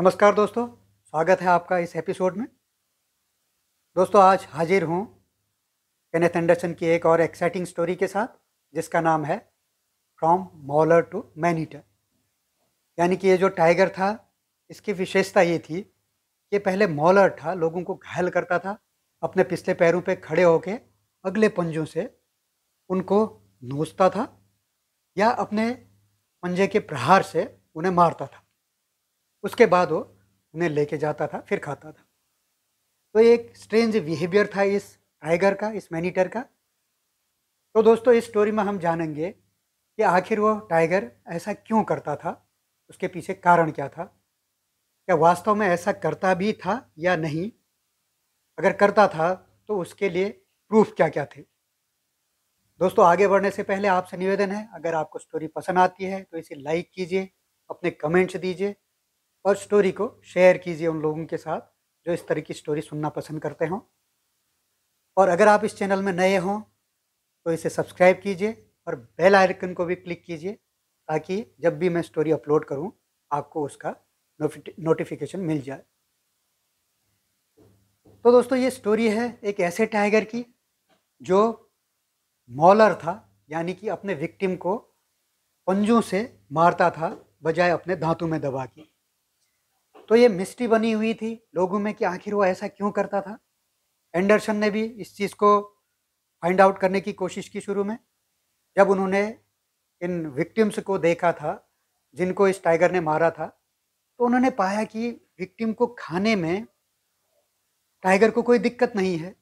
नमस्कार दोस्तों स्वागत है आपका इस एपिसोड में दोस्तों आज हाजिर हूँ कैनेथ एंडरसन की एक और एक्साइटिंग स्टोरी के साथ जिसका नाम है from mauler to man eater यानी कि ये जो टाइगर था इसकी विशेषता ये थी कि पहले मॉलर था लोगों को घायल करता था अपने पिछले पैरों पे खड़े होके अगले पंजों से उनको नोचता था या अपने पंजे के प्रहार से उन्हें मारता था उसके बाद वो उन्हें लेके जाता था फिर खाता था तो एक स्ट्रेंज बिहेवियर था इस टाइगर का इस मैनीटर का तो दोस्तों इस स्टोरी में हम जानेंगे कि आखिर वो टाइगर ऐसा क्यों करता था उसके पीछे कारण क्या था क्या वास्तव में ऐसा करता भी था या नहीं अगर करता था तो उसके लिए प्रूफ क्या क्या थे दोस्तों आगे बढ़ने से पहले आपसे निवेदन है अगर आपको स्टोरी पसंद आती है तो इसे लाइक कीजिए अपने कमेंट्स दीजिए और स्टोरी को शेयर कीजिए उन लोगों के साथ जो इस तरह की स्टोरी सुनना पसंद करते हों और अगर आप इस चैनल में नए हों तो इसे सब्सक्राइब कीजिए और बेल आइकन को भी क्लिक कीजिए ताकि जब भी मैं स्टोरी अपलोड करूं आपको उसका नोटिफिकेशन मिल जाए तो दोस्तों ये स्टोरी है एक ऐसे टाइगर की जो मॉलर था यानी कि अपने विक्टिम को पंजों से मारता था बजाय अपने दांतों में दबा के तो ये मिस्ट्री बनी हुई थी लोगों में कि आखिर वो ऐसा क्यों करता था एंडरसन ने भी इस चीज़ को फाइंड आउट करने की कोशिश की शुरू में जब उन्होंने इन विक्टिम्स को देखा था जिनको इस टाइगर ने मारा था तो उन्होंने पाया कि विक्टिम को खाने में टाइगर को कोई दिक्कत नहीं है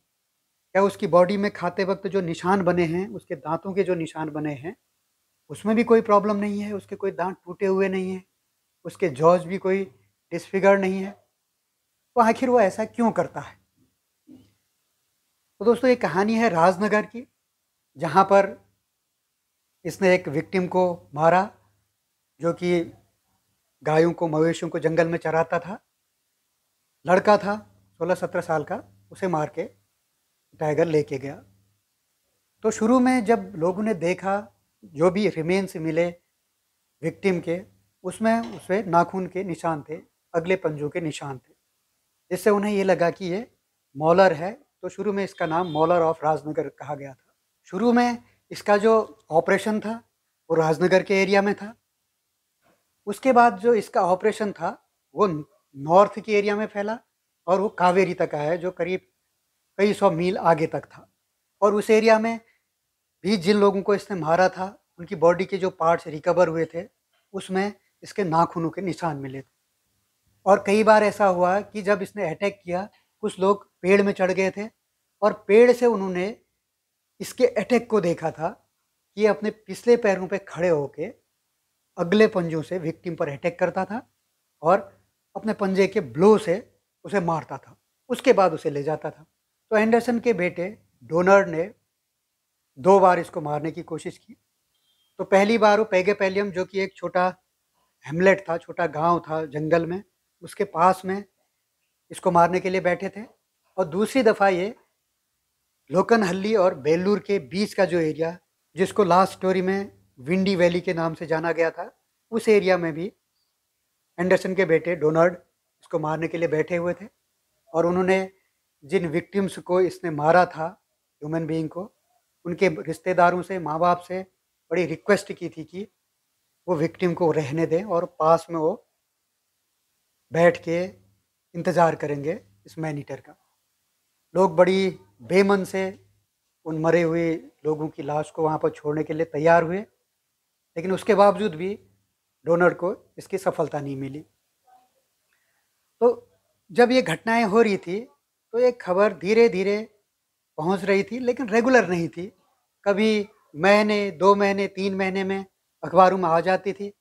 या उसकी बॉडी में खाते वक्त जो निशान बने हैं उसके दांतों के जो निशान बने हैं उसमें भी कोई प्रॉब्लम नहीं है उसके कोई दांत टूटे हुए नहीं हैं उसके जॉज भी कोई डिसफिगर नहीं है तो आखिर वो ऐसा क्यों करता है तो दोस्तों ये कहानी है राजनगर की जहाँ पर इसने एक विक्टिम को मारा जो कि गायों को मवेशियों को जंगल में चराता था लड़का था सोलह सत्रह साल का उसे मार के टाइगर लेके गया तो शुरू में जब लोगों ने देखा जो भी रिमेन्स मिले विक्टिम के उसमें उसे नाखून के निशान थे अगले पंजों के निशान थे जिससे उन्हें ये लगा कि ये मॉलर है तो शुरू में इसका नाम मॉलर ऑफ राजनगर कहा गया था शुरू में इसका जो ऑपरेशन था वो राजनगर के एरिया में था उसके बाद जो इसका ऑपरेशन था वो नॉर्थ के एरिया में फैला और वो कावेरी तक आया जो करीब कई सौ मील आगे तक था और उस एरिया में भी जिन लोगों को इसने मारा था उनकी बॉडी के जो पार्ट्स रिकवर हुए थे उसमें इसके नाखूनों के निशान मिले थे और कई बार ऐसा हुआ कि जब इसने अटैक किया कुछ लोग पेड़ में चढ़ गए थे और पेड़ से उन्होंने इसके अटैक को देखा था कि अपने पिछले पैरों पे खड़े होके अगले पंजों से विक्टिम पर अटैक करता था और अपने पंजे के ब्लो से उसे मारता था उसके बाद उसे ले जाता था तो एंडरसन के बेटे डोनर ने दो बार इसको मारने की कोशिश की तो पहली बार वो पैगे पैलियम जो कि एक छोटा हेमलेट था छोटा गांव था जंगल में उसके पास में इसको मारने के लिए बैठे थे और दूसरी दफ़ा ये लोकनहल्ली और बेलूर के बीच का जो एरिया जिसको लास्ट स्टोरी में विंडी वैली के नाम से जाना गया था उस एरिया में भी एंडरसन के बेटे डोनाल्ड इसको मारने के लिए बैठे हुए थे और उन्होंने जिन विक्टिम्स को इसने मारा था ह्यूमन बीइंग को उनके रिश्तेदारों से माँ बाप से बड़ी रिक्वेस्ट की थी कि वो विक्टिम को रहने दें और पास में वो बैठ के इंतज़ार करेंगे इस मैनीटर का लोग बड़ी बेमन से उन मरे हुए लोगों की लाश को वहाँ पर छोड़ने के लिए तैयार हुए लेकिन उसके बावजूद भी डोनर को इसकी सफलता नहीं मिली तो जब ये घटनाएं हो रही थी तो ये खबर धीरे धीरे पहुंच रही थी लेकिन रेगुलर नहीं थी कभी महीने दो महीने तीन महीने में अखबारों में आ जाती थी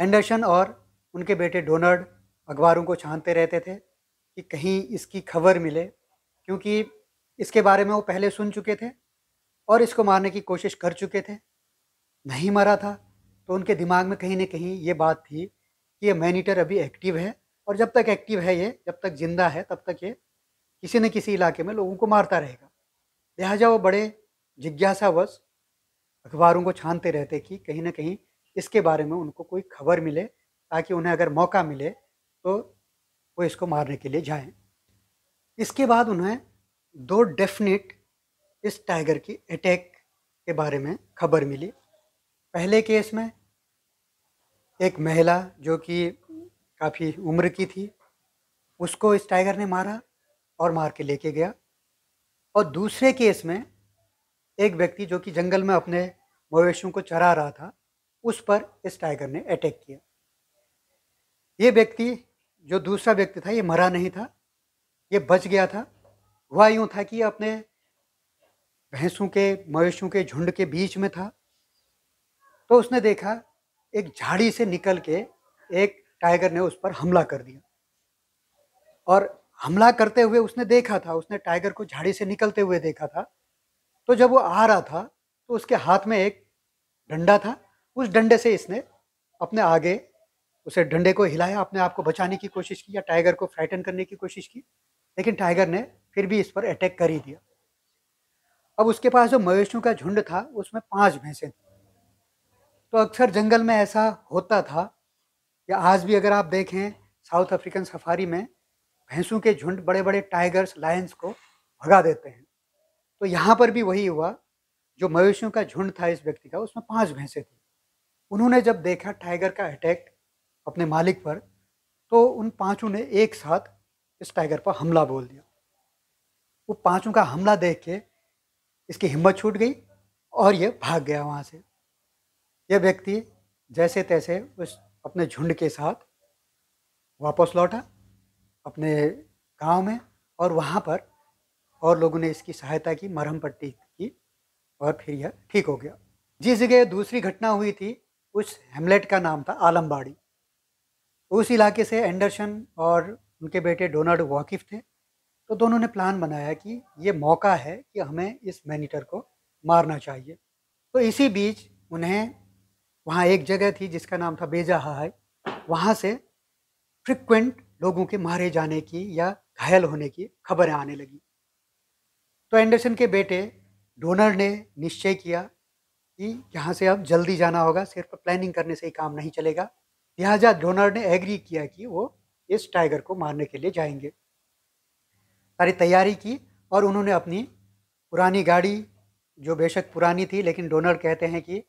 एंडरसन और उनके बेटे डोनर्ड अखबारों को छानते रहते थे कि कहीं इसकी खबर मिले क्योंकि इसके बारे में वो पहले सुन चुके थे और इसको मारने की कोशिश कर चुके थे नहीं मरा था तो उनके दिमाग में कहीं ना कहीं ये बात थी कि ये मैनीटर अभी एक्टिव है और जब तक एक्टिव है ये जब तक जिंदा है तब तक ये किसी न किसी इलाके में लोगों को मारता रहेगा लिहाजा वो बड़े जिज्ञासावश अखबारों को छानते रहते कि कहीं ना कहीं इसके बारे में उनको कोई खबर मिले ताकि उन्हें अगर मौका मिले तो वो इसको मारने के लिए जाएं इसके बाद उन्हें दो डेफिनेट इस टाइगर की अटैक के बारे में खबर मिली पहले केस में एक महिला जो कि काफ़ी उम्र की थी उसको इस टाइगर ने मारा और मार के लेके गया और दूसरे केस में एक व्यक्ति जो कि जंगल में अपने मवेशियों को चरा रहा था उस पर इस टाइगर ने अटैक किया ये व्यक्ति जो दूसरा व्यक्ति था ये मरा नहीं था ये बच गया था हुआ यूँ था कि अपने भैंसों के मवेशियों के झुंड के बीच में था तो उसने देखा एक झाड़ी से निकल के एक टाइगर ने उस पर हमला कर दिया और हमला करते हुए उसने देखा था उसने टाइगर को झाड़ी से निकलते हुए देखा था तो जब वो आ रहा था तो उसके हाथ में एक डंडा था उस डंडे से इसने अपने आगे उसे डंडे को हिलाया अपने आप को बचाने की कोशिश की या टाइगर को फ्राइटन करने की कोशिश की लेकिन टाइगर ने फिर भी इस पर अटैक कर ही दिया अब उसके पास जो मवेशियों का झुंड था उसमें पांच भैंसें थी तो अक्सर जंगल में ऐसा होता था या आज भी अगर आप देखें साउथ अफ्रीकन सफारी में भैंसों के झुंड बड़े बड़े टाइगर्स लायंस को भगा देते हैं तो यहाँ पर भी वही हुआ जो मवेशियों का झुंड था इस व्यक्ति का उसमें पांच भैंसें थी उन्होंने जब देखा टाइगर का अटैक अपने मालिक पर तो उन पांचों ने एक साथ इस टाइगर पर हमला बोल दिया वो पांचों का हमला देख के इसकी हिम्मत छूट गई और ये भाग गया वहाँ से यह व्यक्ति जैसे तैसे उस अपने झुंड के साथ वापस लौटा अपने गांव में और वहाँ पर और लोगों ने इसकी सहायता की मरहम पट्टी की और फिर यह ठीक हो गया जिस जगह दूसरी घटना हुई थी उस हेमलेट का नाम था आलमबाड़ी उस इलाके से एंडरसन और उनके बेटे डोनाल्ड वाकिफ थे तो दोनों ने प्लान बनाया कि ये मौका है कि हमें इस मैनिटर को मारना चाहिए तो इसी बीच उन्हें वहाँ एक जगह थी जिसका नाम था बेजहाई वहाँ से फ्रिक्वेंट लोगों के मारे जाने की या घायल होने की खबरें आने लगी तो एंडरसन के बेटे डोनर ने निश्चय किया कि यहाँ से अब जल्दी जाना होगा सिर्फ प्लानिंग करने से ही काम नहीं चलेगा लिहाजा डोनर ने एग्री किया कि वो इस टाइगर को मारने के लिए जाएंगे सारी तैयारी की और उन्होंने अपनी पुरानी गाड़ी जो बेशक पुरानी थी लेकिन डोनर कहते हैं कि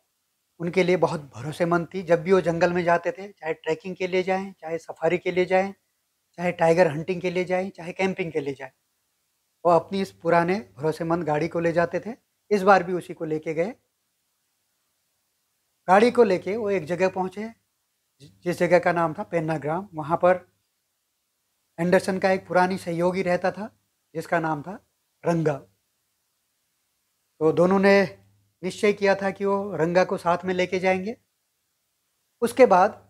उनके लिए बहुत भरोसेमंद थी जब भी वो जंगल में जाते थे चाहे ट्रैकिंग के लिए जाएं चाहे सफारी के लिए जाएं चाहे टाइगर हंटिंग के लिए जाएं चाहे कैंपिंग के लिए जाएं वो अपनी इस पुराने भरोसेमंद गाड़ी को ले जाते थे इस बार भी उसी को लेके गए गाड़ी को लेके वो एक जगह पहुँचे जिस जगह का नाम था पेन्नाग्राम वहाँ पर एंडरसन का एक पुरानी सहयोगी रहता था जिसका नाम था रंगा तो दोनों ने निश्चय किया था कि वो रंगा को साथ में लेके जाएंगे उसके बाद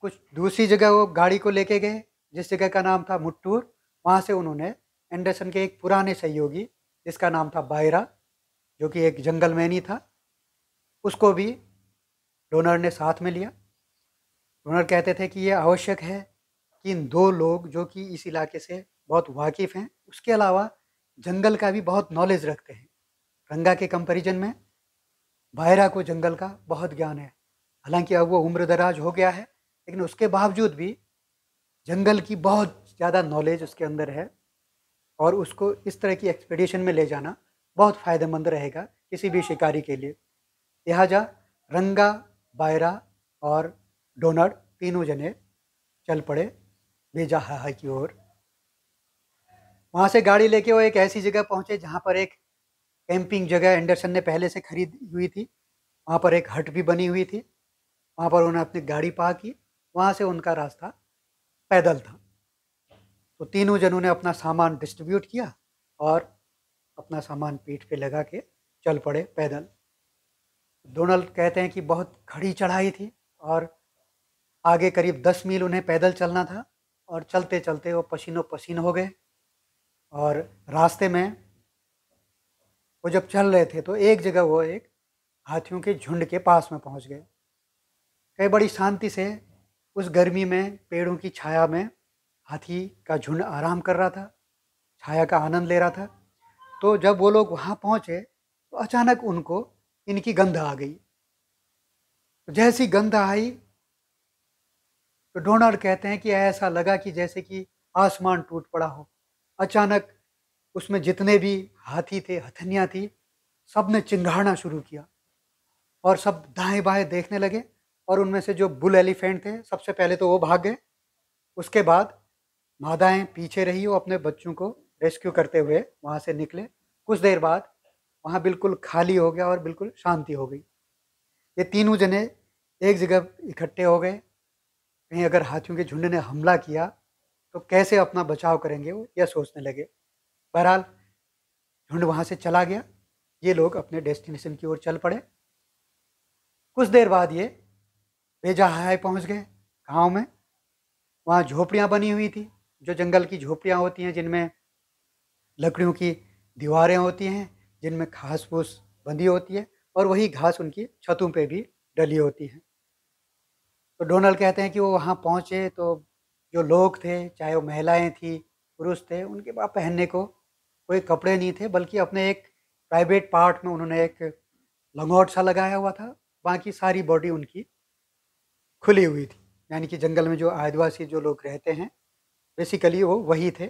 कुछ दूसरी जगह वो गाड़ी को लेके गए जिस जगह का नाम था मुट्टूर वहाँ से उन्होंने एंडरसन के एक पुराने सहयोगी जिसका नाम था बायरा जो कि एक जंगल मैनी था उसको भी डोनर ने साथ में लिया डोनर कहते थे कि ये आवश्यक है कि इन दो लोग जो कि इस इलाके से बहुत वाकिफ़ हैं उसके अलावा जंगल का भी बहुत नॉलेज रखते हैं रंगा के कंपैरिजन में बायरा को जंगल का बहुत ज्ञान है हालांकि अब वो उम्र दराज हो गया है लेकिन उसके बावजूद भी जंगल की बहुत ज़्यादा नॉलेज उसके अंदर है और उसको इस तरह की एक्सपेडिशन में ले जाना बहुत फ़ायदेमंद रहेगा किसी भी शिकारी के लिए लिहाजा रंगा बायरा और डोनर तीनों जने चल पड़े हाई की ओर वहाँ से गाड़ी लेके वो एक ऐसी जगह पहुँचे जहाँ पर एक कैंपिंग जगह एंडरसन ने पहले से खरीद हुई थी वहाँ पर एक हट भी बनी हुई थी वहाँ पर उन्होंने अपनी गाड़ी पा की वहाँ से उनका रास्ता पैदल था तो तीनों जनों ने अपना सामान डिस्ट्रीब्यूट किया और अपना सामान पीठ पे लगा के चल पड़े पैदल डोनाल्ड कहते हैं कि बहुत खड़ी चढ़ाई थी और आगे करीब दस मील उन्हें पैदल चलना था और चलते चलते वो पसीनों पसीन हो गए और रास्ते में वो जब चल रहे थे तो एक जगह वो एक हाथियों के झुंड के पास में पहुंच गए कई बड़ी शांति से उस गर्मी में पेड़ों की छाया में हाथी का झुंड आराम कर रहा था छाया का आनंद ले रहा था तो जब वो लोग वहाँ पहुँचे तो अचानक उनको इनकी गंध आ गई तो जैसी गंध आई तो डोनाल्ड कहते हैं कि ऐसा लगा कि जैसे कि आसमान टूट पड़ा हो अचानक उसमें जितने भी हाथी थे हथनियाँ थी सब ने चिंगाड़ना शुरू किया और सब दाएं बाएं देखने लगे और उनमें से जो बुल एलिफेंट थे सबसे पहले तो वो भाग गए उसके बाद मादाएं पीछे रही वो अपने बच्चों को रेस्क्यू करते हुए वहाँ से निकले कुछ देर बाद वहाँ बिल्कुल खाली हो गया और बिल्कुल शांति हो गई ये तीनों जने एक जगह इकट्ठे हो गए कहीं अगर हाथियों के झुंड ने हमला किया तो कैसे अपना बचाव करेंगे वो यह सोचने लगे बहरहाल झुंड वहाँ से चला गया ये लोग अपने डेस्टिनेशन की ओर चल पड़े कुछ देर बाद ये हाय पहुँच गए गाँव में वहाँ झोपड़ियाँ बनी हुई थी जो जंगल की झोपड़ियाँ होती हैं जिनमें लकड़ियों की दीवारें होती हैं जिनमें घास फूस बंधी होती है और वही घास उनकी छतों पे भी डली होती है तो डोनाल्ड कहते हैं कि वो वहाँ पहुँचे तो जो लोग थे चाहे वो महिलाएं थी पुरुष थे उनके पास पहनने को कोई कपड़े नहीं थे बल्कि अपने एक प्राइवेट पार्ट में उन्होंने एक लंगोट सा लगाया हुआ था बाकी सारी बॉडी उनकी खुली हुई थी यानी कि जंगल में जो आदिवासी जो लोग रहते हैं बेसिकली वो वही थे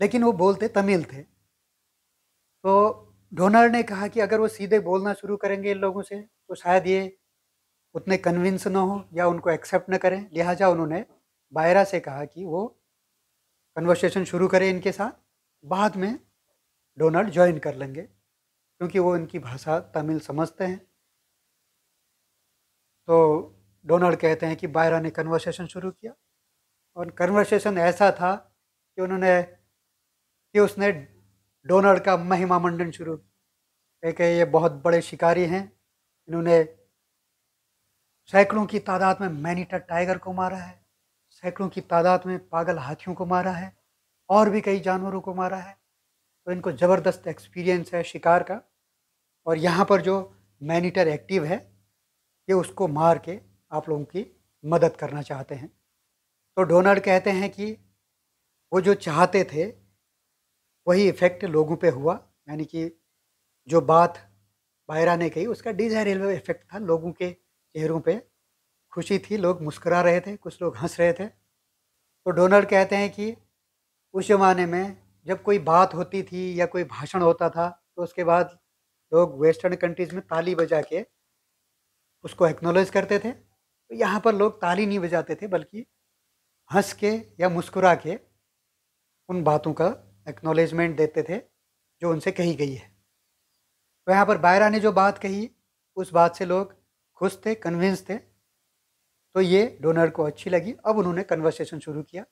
लेकिन वो बोलते तमिल थे तो डोनाल्ड ने कहा कि अगर वो सीधे बोलना शुरू करेंगे इन लोगों से तो शायद ये उतने कन्विंस ना हो या उनको एक्सेप्ट ना करें लिहाजा उन्होंने बायरा से कहा कि वो कन्वर्सेशन शुरू करें इनके साथ बाद में डोनाल्ड ज्वाइन कर लेंगे क्योंकि वो इनकी भाषा तमिल समझते हैं तो डोनाल्ड कहते हैं कि बायरा ने कन्वर्सेशन शुरू किया और कन्वर्सेशन ऐसा था कि उन्होंने कि उसने डोनाल्ड का महिमा मंडन शुरू किया एक ये बहुत बड़े शिकारी हैं इन्होंने सैकड़ों की तादाद में मैनीटा टाइगर को मारा है सैकड़ों की तादाद में पागल हाथियों को मारा है और भी कई जानवरों को मारा है तो इनको ज़बरदस्त एक्सपीरियंस है शिकार का और यहाँ पर जो मैनीटर एक्टिव है ये उसको मार के आप लोगों की मदद करना चाहते हैं तो डोनाल्ड कहते हैं कि वो जो चाहते थे वही इफ़ेक्ट लोगों पे हुआ यानी कि जो बात बायरा ने कही उसका डिजायरेबल इफ़ेक्ट था लोगों के चेहरों पे खुशी थी लोग मुस्करा रहे थे कुछ लोग हंस रहे थे तो डोनाल्ड कहते हैं कि उस ज़माने में जब कोई बात होती थी या कोई भाषण होता था तो उसके बाद लोग वेस्टर्न कंट्रीज़ में ताली बजा के उसको एक्नोलेज करते थे तो यहाँ पर लोग ताली नहीं बजाते थे बल्कि हंस के या मुस्कुरा के उन बातों का एक्नोलेजमेंट देते थे जो उनसे कही गई है तो यहाँ पर बायरा ने जो बात कही उस बात से लोग खुश थे कन्विंस थे तो ये डोनर को अच्छी लगी अब उन्होंने कन्वर्सेशन शुरू किया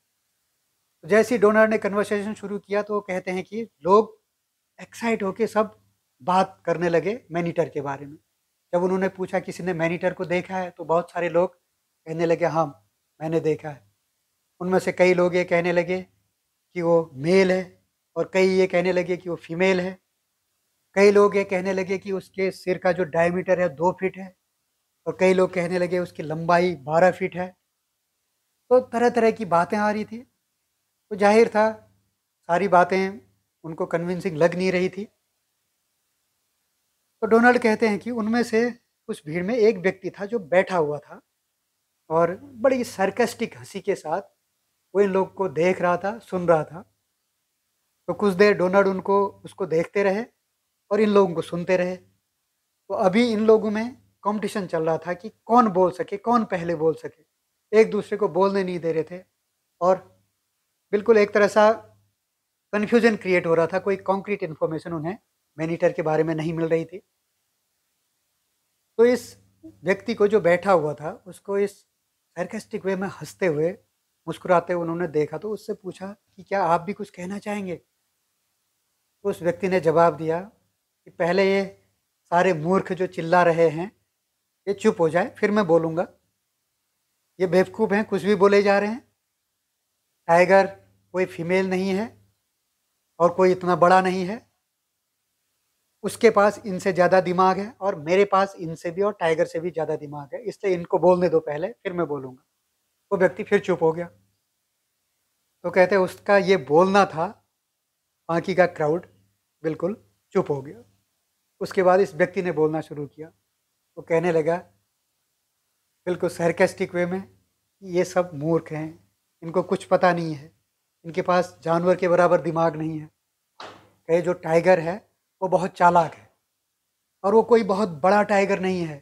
जैसे डोनर ने कन्वर्सेशन शुरू किया तो कहते हैं कि लोग एक्साइट होके सब बात करने लगे मैनीटर के बारे में जब उन्होंने पूछा किसी ने मैनीटर को देखा है तो बहुत सारे लोग कहने लगे हाँ मैंने देखा है उनमें से कई लोग ये कहने लगे कि वो मेल है और कई ये कहने लगे कि वो फीमेल है कई लोग ये कहने लगे कि उसके सिर का जो डायमीटर है दो फीट है और कई लोग कहने लगे उसकी लंबाई बारह फीट है तो तरह तरह की बातें आ रही थी तो जाहिर था सारी बातें उनको कन्विंसिंग लग नहीं रही थी तो डोनाल्ड कहते हैं कि उनमें से उस भीड़ में एक व्यक्ति था जो बैठा हुआ था और बड़ी सर्कस्टिक हंसी के साथ वो इन लोग को देख रहा था सुन रहा था तो कुछ देर डोनाल्ड उनको उसको देखते रहे और इन लोगों को सुनते रहे तो अभी इन लोगों में कंपटीशन चल रहा था कि कौन बोल सके कौन पहले बोल सके एक दूसरे को बोलने नहीं दे रहे थे और बिल्कुल एक तरह सा कन्फ्यूजन क्रिएट हो रहा था कोई कॉन्क्रीट इन्फॉर्मेशन उन्हें मैनीटर के बारे में नहीं मिल रही थी तो इस व्यक्ति को जो बैठा हुआ था उसको इस सरकेस्टिक वे में हंसते हुए मुस्कुराते हुए उन्होंने देखा तो उससे पूछा कि क्या आप भी कुछ कहना चाहेंगे तो उस व्यक्ति ने जवाब दिया कि पहले ये सारे मूर्ख जो चिल्ला रहे हैं ये चुप हो जाए फिर मैं बोलूँगा ये बेवकूफ़ हैं कुछ भी बोले जा रहे हैं टाइगर कोई फीमेल नहीं है और कोई इतना बड़ा नहीं है उसके पास इनसे ज़्यादा दिमाग है और मेरे पास इनसे भी और टाइगर से भी ज़्यादा दिमाग है इसलिए इनको बोलने दो पहले फिर मैं बोलूँगा वो व्यक्ति फिर चुप हो गया तो कहते उसका ये बोलना था बाकी का क्राउड बिल्कुल चुप हो गया उसके बाद इस व्यक्ति ने बोलना शुरू किया वो कहने लगा बिल्कुल सरकेस्टिक वे में ये सब मूर्ख हैं इनको कुछ पता नहीं है इनके पास जानवर के बराबर दिमाग नहीं है कहे जो टाइगर है वो बहुत चालाक है और वो कोई बहुत बड़ा टाइगर नहीं है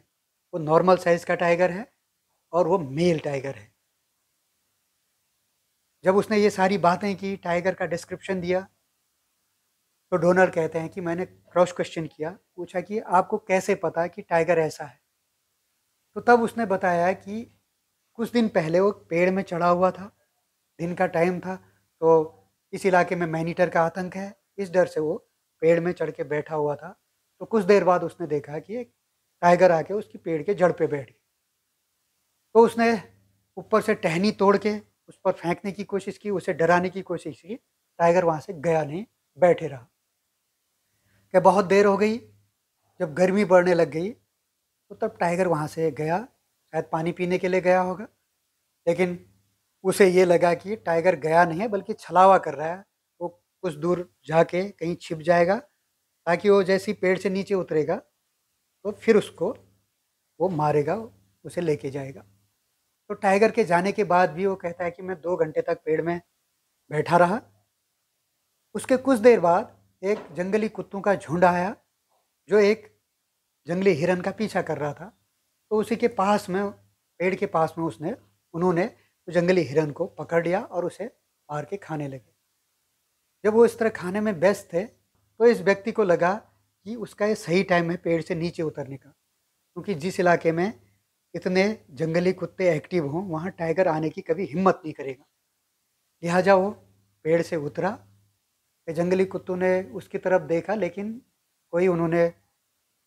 वो नॉर्मल साइज़ का टाइगर है और वो मेल टाइगर है जब उसने ये सारी बातें की टाइगर का डिस्क्रिप्शन दिया तो डोनर कहते हैं कि मैंने क्रॉस क्वेश्चन किया पूछा कि आपको कैसे पता कि टाइगर ऐसा है तो तब उसने बताया कि कुछ दिन पहले वो पेड़ में चढ़ा हुआ था दिन का टाइम था तो इस इलाके में मैनीटर का आतंक है इस डर से वो पेड़ में चढ़ के बैठा हुआ था तो कुछ देर बाद उसने देखा कि एक टाइगर आके उसकी पेड़ के जड़ पे बैठ गया तो उसने ऊपर से टहनी तोड़ के उस पर फेंकने की कोशिश की उसे डराने की कोशिश की टाइगर वहाँ से गया नहीं बैठे रहा कि बहुत देर हो गई जब गर्मी बढ़ने लग गई तो तब टाइगर वहाँ से गया शायद पानी पीने के लिए गया होगा लेकिन उसे ये लगा कि टाइगर गया नहीं है बल्कि छलावा कर रहा है वो कुछ दूर जाके कहीं छिप जाएगा ताकि वो जैसी पेड़ से नीचे उतरेगा तो फिर उसको वो मारेगा उसे लेके जाएगा तो टाइगर के जाने के बाद भी वो कहता है कि मैं दो घंटे तक पेड़ में बैठा रहा उसके कुछ देर बाद एक जंगली कुत्तों का झुंड आया जो एक जंगली हिरन का पीछा कर रहा था तो उसी के पास में पेड़ के पास में उसने उन्होंने जंगली हिरन को पकड़ लिया और उसे मार के खाने लगे जब वो इस तरह खाने में व्यस्त थे तो इस व्यक्ति को लगा कि उसका ये सही टाइम है पेड़ से नीचे उतरने का क्योंकि जिस इलाके में इतने जंगली कुत्ते एक्टिव हों वहाँ टाइगर आने की कभी हिम्मत नहीं करेगा लिहाजा वो पेड़ से उतरा कि जंगली कुत्तू ने उसकी तरफ देखा लेकिन कोई उन्होंने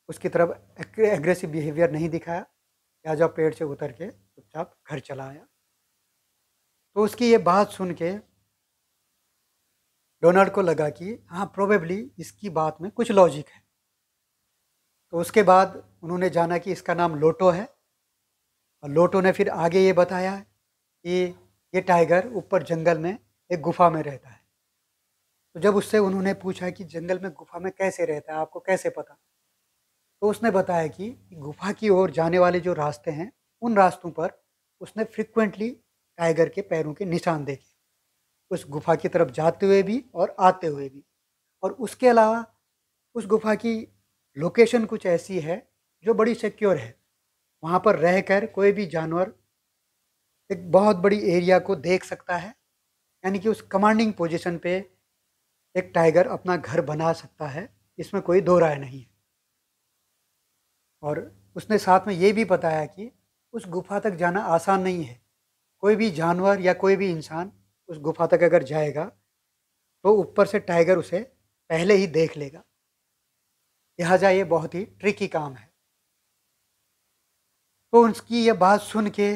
उसकी तरफ एग्रेसिव बिहेवियर नहीं दिखाया जब पेड़ से उतर के चुपचाप घर चला आया तो उसकी ये बात सुन के डोनाल्ड को लगा कि हाँ प्रोबेबली इसकी बात में कुछ लॉजिक है तो उसके बाद उन्होंने जाना कि इसका नाम लोटो है और लोटो ने फिर आगे ये बताया कि ये टाइगर ऊपर जंगल में एक गुफा में रहता है तो जब उससे उन्होंने पूछा कि जंगल में गुफा में कैसे रहता है आपको कैसे पता तो उसने बताया कि गुफा की ओर जाने वाले जो रास्ते हैं उन रास्तों पर उसने फ्रिक्वेंटली टाइगर के पैरों के निशान देखे उस गुफा की तरफ जाते हुए भी और आते हुए भी और उसके अलावा उस गुफा की लोकेशन कुछ ऐसी है जो बड़ी सिक्योर है वहाँ पर रहकर कोई भी जानवर एक बहुत बड़ी एरिया को देख सकता है यानी कि उस कमांडिंग पोजीशन पे एक टाइगर अपना घर बना सकता है इसमें कोई दो राय नहीं है और उसने साथ में ये भी बताया कि उस गुफा तक जाना आसान नहीं है कोई भी जानवर या कोई भी इंसान उस गुफा तक अगर जाएगा तो ऊपर से टाइगर उसे पहले ही देख लेगा लिहाजा ये बहुत ही ट्रिकी काम है तो उसकी ये बात सुन के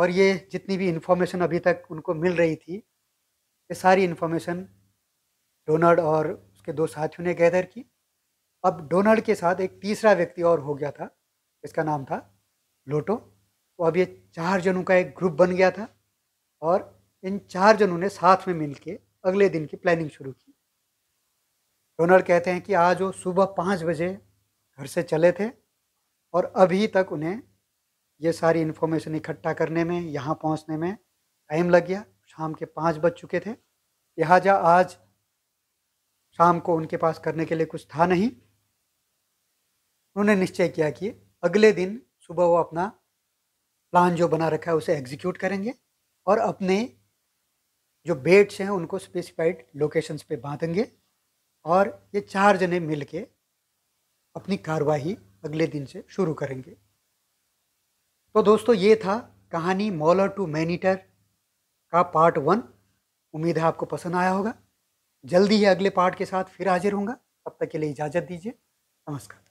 और ये जितनी भी इन्फॉर्मेशन अभी तक उनको मिल रही थी ये सारी इन्फॉर्मेशन डोनाल्ड और उसके दो साथियों ने गैदर की अब डोनाल्ड के साथ एक तीसरा व्यक्ति और हो गया था इसका नाम था लोटो तो अब ये चार जनों का एक ग्रुप बन गया था और इन चार जनों ने साथ में मिल अगले दिन की प्लानिंग शुरू की डोनाल्ड कहते हैं कि आज वो सुबह पाँच बजे घर से चले थे और अभी तक उन्हें ये सारी इन्फॉर्मेशन इकट्ठा करने में यहाँ पहुँचने में टाइम लग गया शाम के पाँच बज चुके थे लिहाजा आज शाम को उनके पास करने के लिए कुछ था नहीं उन्होंने निश्चय किया कि अगले दिन सुबह वो अपना प्लान जो बना रखा है उसे एग्जीक्यूट करेंगे और अपने जो बेड्स हैं उनको स्पेसिफाइड लोकेशंस पे बांधेंगे और ये चार जने मिल के अपनी कार्यवाही अगले दिन से शुरू करेंगे तो दोस्तों ये था कहानी मॉलर टू मैनीटर का पार्ट वन उम्मीद है आपको पसंद आया होगा जल्दी ही अगले पार्ट के साथ फिर हाजिर होंगे तब तक के लिए इजाज़त दीजिए नमस्कार